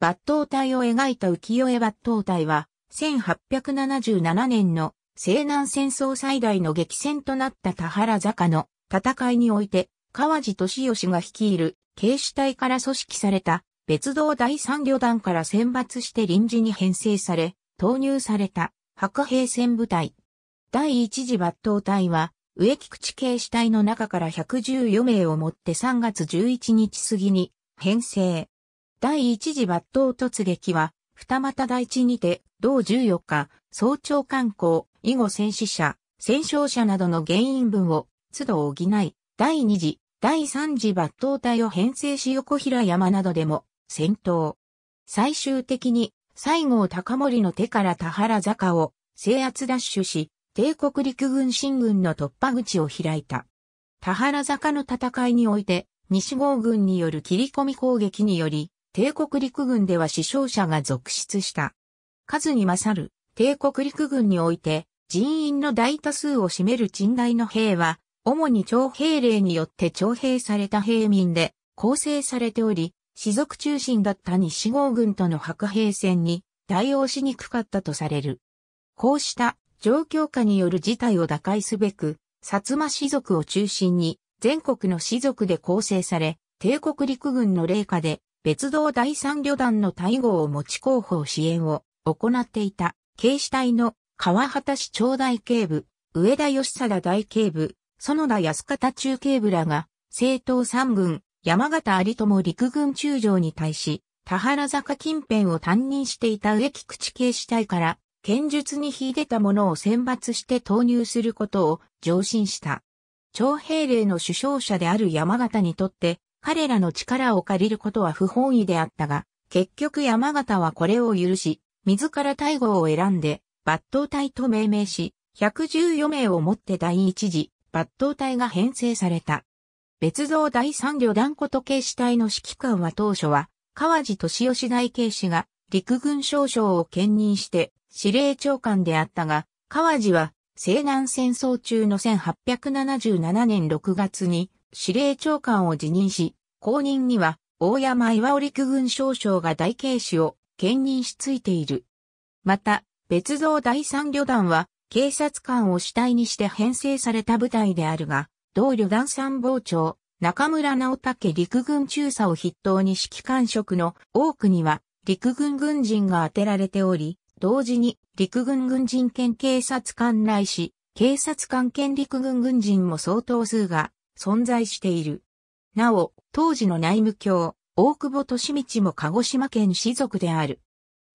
抜刀隊を描いた浮世絵抜刀隊は、1877年の西南戦争最大の激戦となった田原坂の戦いにおいて、川地敏義が率いる警視隊から組織された別動第三旅団から選抜して臨時に編成され、投入された白兵戦部隊。第一次抜刀隊は、植木口警視隊の中から114名をもって3月11日過ぎに編成。第一次抜刀突撃は、二股第一にて、同14日、早朝観光、以後戦死者、戦勝者などの原因分を、都度補い、第二次、第三次抜刀隊を編成し横平山などでも、戦闘。最終的に、西郷隆盛の手から田原坂を制圧奪取し、帝国陸軍新軍の突破口を開いた。田原坂の戦いにおいて、西郷軍による切り込み攻撃により、帝国陸軍では死傷者が続出した。数に勝る帝国陸軍において人員の大多数を占める近代の兵は、主に徴兵令によって徴兵された兵民で構成されており、士族中心だった西郷軍との白兵戦に対応しにくかったとされる。こうした状況下による事態を打開すべく、薩摩士族を中心に全国の士族で構成され、帝国陸軍の霊下で別動第三旅団の大号を持ち広報支援を行っていた、警視隊の川畑市長大警部、上田義貞大警部、園田安方中警部らが、政党三軍、山形有友陸軍中将に対し、田原坂近辺を担任していた植木口警視隊から、剣術に秀でたものを選抜して投入することを上申した。徴兵令の首相者である山形にとって、彼らの力を借りることは不本意であったが、結局山形はこれを許し、自ら大号を選んで、抜刀隊と命名し、114名をもって第一次、抜刀隊が編成された。別造第三旅団こと警視隊の指揮官は当初は、川地敏義大警視が陸軍少将を兼任して司令長官であったが、川地は西南戦争中の1877年6月に司令長官を辞任し、後任には大山岩織陸軍少将が大警視を兼任しついている。また、別蔵第三旅団は警察官を主体にして編成された部隊であるが、同旅団参謀長、中村直武陸軍中佐を筆頭に指揮官職の多くには陸軍軍人が当てられており、同時に陸軍軍人兼警察官内し、警察官兼陸軍軍人も相当数が存在している。なお、当時の内務卿、大久保利道も鹿児島県士族である。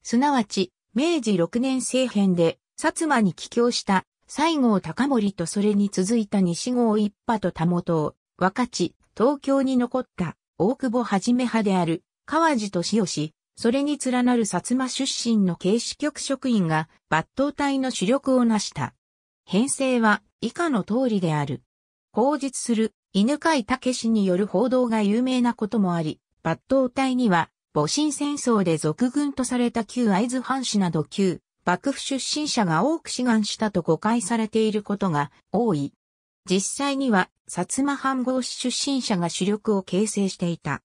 すなわち、明治6年政変で、薩摩に帰郷した西郷隆盛とそれに続いた西郷一派と田分若地、東京に残った大久保はじめ派である川地敏義、それに連なる薩摩出身の警視局職員が抜刀隊の主力を成した。編成は以下の通りである。口述する犬飼武氏による報道が有名なこともあり、抜刀隊には、戊辰戦争で俗軍とされた旧会津藩士など旧幕府出身者が多く志願したと誤解されていることが多い。実際には、薩摩藩合士出身者が主力を形成していた。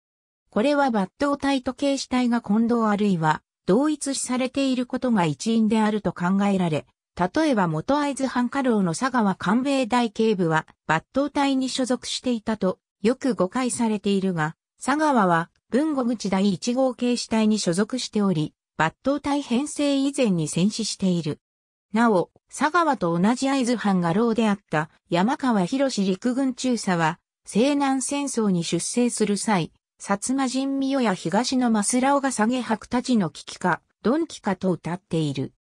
これは抜刀隊と警視隊が混同あるいは同一視されていることが一因であると考えられ、例えば元会津藩家老の佐川官兵衛大警部は抜刀隊に所属していたとよく誤解されているが、佐川は文後口第1号警視隊に所属しており、抜刀隊編成以前に戦死している。なお、佐川と同じ会津藩が老であった山川博士陸軍中佐は、西南戦争に出征する際、薩摩人三代や東のマスラオが下げ白たちの危機か、鈍キかと歌っている。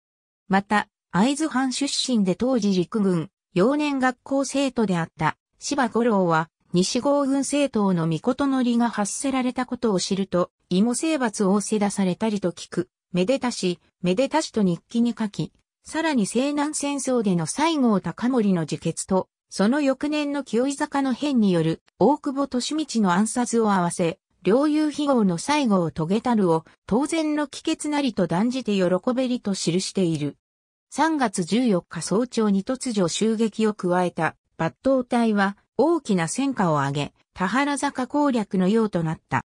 また、会津藩出身で当時陸軍、幼年学校生徒であった芝五郎は、西郷軍政党の御事のりが発せられたことを知ると、芋征伐を押せ出されたりと聞く、めでたし、めでたしと日記に書き、さらに西南戦争での西郷隆盛の自決と、その翌年の清井坂の変による大久保利道の暗殺を合わせ、領有非合の西郷を遂げたるを当然の帰結なりと断じて喜べりと記している。3月14日早朝に突如襲撃を加えた抜刀隊は大きな戦果を上げ、田原坂攻略のようとなった。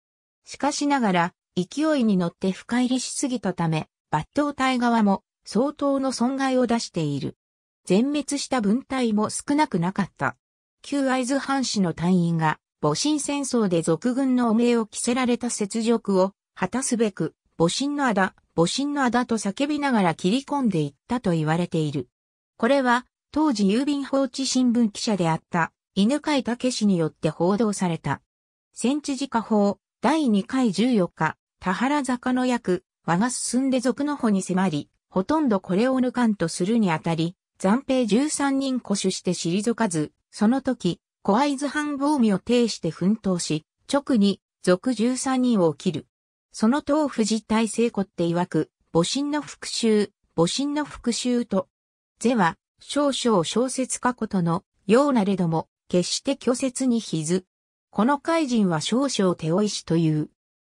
しかしながら、勢いに乗って深入りしすぎたため、抜刀隊側も相当の損害を出している。全滅した分隊も少なくなかった。旧合津藩士の隊員が、母親戦争で俗軍の汚名を着せられた雪辱を果たすべく、母親のだ、母親のあだと叫びながら切り込んでいったと言われている。これは、当時郵便放置新聞記者であった犬飼武氏によって報道された。戦地自家法第2回14日、田原坂の役、和が進んで俗の穂に迫り、ほとんどこれを抜かんとするにあたり、暫定13人固守して退かず、その時、小合図藩防御を呈して奮闘し、直に、俗13人を切る。その当不自体聖子って曰く、母親の復讐、母親の復讐と、是は、少々小説過去との、ようなれども、決して虚説にひず。この怪人は少々手負いしという。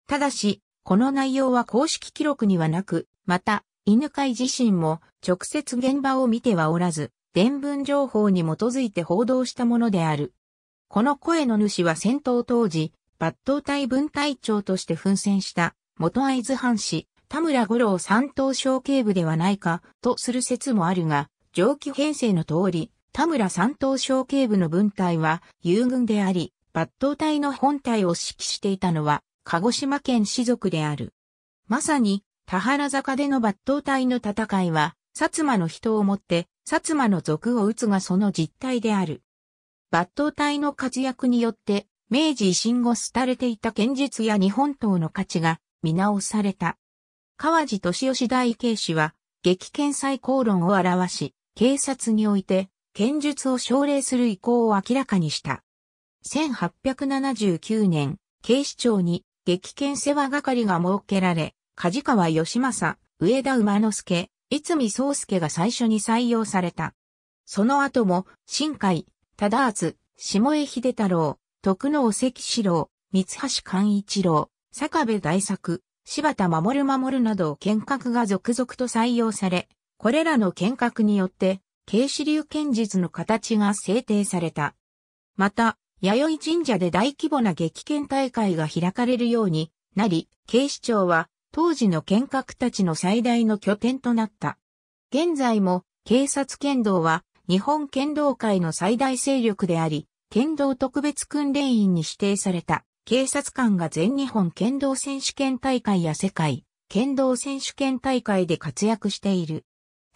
ただし、この内容は公式記録にはなく、また、犬飼自身も直接現場を見てはおらず、伝聞情報に基づいて報道したものである。この声の主は戦闘当時、抜刀隊分隊長として奮戦した、元会津藩士、田村五郎三等小警部ではないか、とする説もあるが、上記編成の通り、田村三等小警部の分隊は、友軍であり、抜刀隊の本隊を指揮していたのは、鹿児島県士族である。まさに、田原坂での抜刀隊の戦いは、薩摩の人をもって、薩摩の賊を撃つがその実態である。抜刀隊の活躍によって、明治維新後廃れていた剣術や日本刀の価値が見直された。川地敏義大警視は、激剣最高論を表し、警察において、剣術を奨励する意向を明らかにした。1879年、警視庁に激剣世話係が設けられ、梶川義政、上田馬之助、逸見宗介が最初に採用された。その後も、新海、忠厚、下江秀太郎、徳の関四郎、三橋寛一郎、坂部大作、柴田守守など剣閣が続々と採用され、これらの剣閣によって、軽視流剣術の形が制定された。また、弥生神社で大規模な激剣大会が開かれるようになり、警視庁は当時の剣閣たちの最大の拠点となった。現在も警察剣道は日本剣道界の最大勢力であり、剣道特別訓練員に指定された警察官が全日本剣道選手権大会や世界剣道選手権大会で活躍している。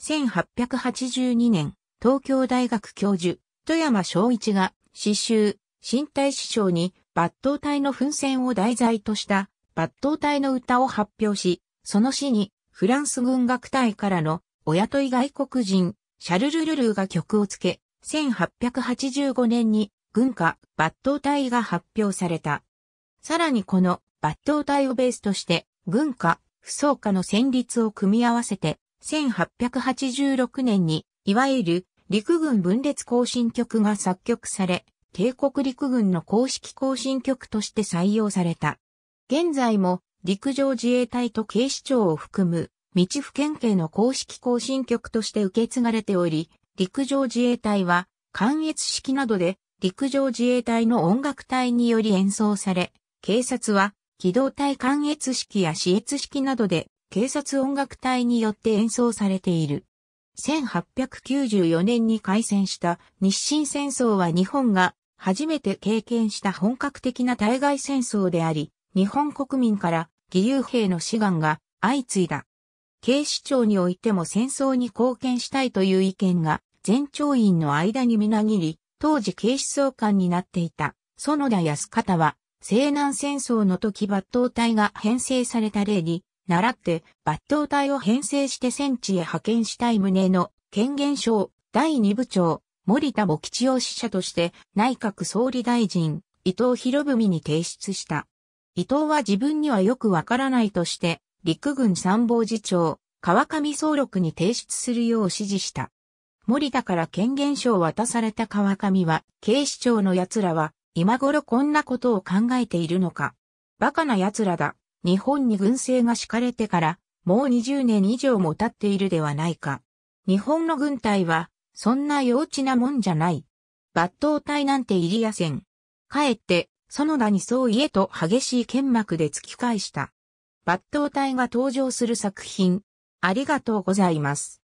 1882年、東京大学教授、富山昭一が詩集、身体師匠に抜刀隊の奮戦を題材とした抜刀隊の歌を発表し、その詩にフランス軍楽隊からのお雇い外国人、シャルル・ルルーが曲をつけ、1885年に軍歌、抜刀隊が発表された。さらにこの抜刀隊をベースとして、軍歌、不相歌の旋律を組み合わせて、1886年に、いわゆる陸軍分裂行進曲が作曲され、帝国陸軍の公式行進曲として採用された。現在も陸上自衛隊と警視庁を含む、道府県警の公式行進曲として受け継がれており、陸上自衛隊は、関越式などで陸上自衛隊の音楽隊により演奏され、警察は機動隊関越式や私越式などで警察音楽隊によって演奏されている。1894年に開戦した日清戦争は日本が初めて経験した本格的な対外戦争であり、日本国民から義勇兵の志願が相次いだ。警視庁においても戦争に貢献したいという意見が全庁員の間にみなぎり、当時警視総監になっていた園田康方は、西南戦争の時抜刀隊が編成された例に、習って抜刀隊を編成して戦地へ派遣したい旨の権限書第二部長、森田茂吉を使者として内閣総理大臣、伊藤博文に提出した。伊藤は自分にはよくわからないとして、陸軍参謀次長、川上総録に提出するよう指示した。森田から権限書を渡された川上は、警視庁の奴らは、今頃こんなことを考えているのか。バカな奴らだ。日本に軍政が敷かれてから、もう20年以上も経っているではないか。日本の軍隊は、そんな幼稚なもんじゃない。抜刀隊なんていりやせん。かえって、園田にそう言えと激しい剣幕で突き返した。抜刀隊が登場する作品、ありがとうございます。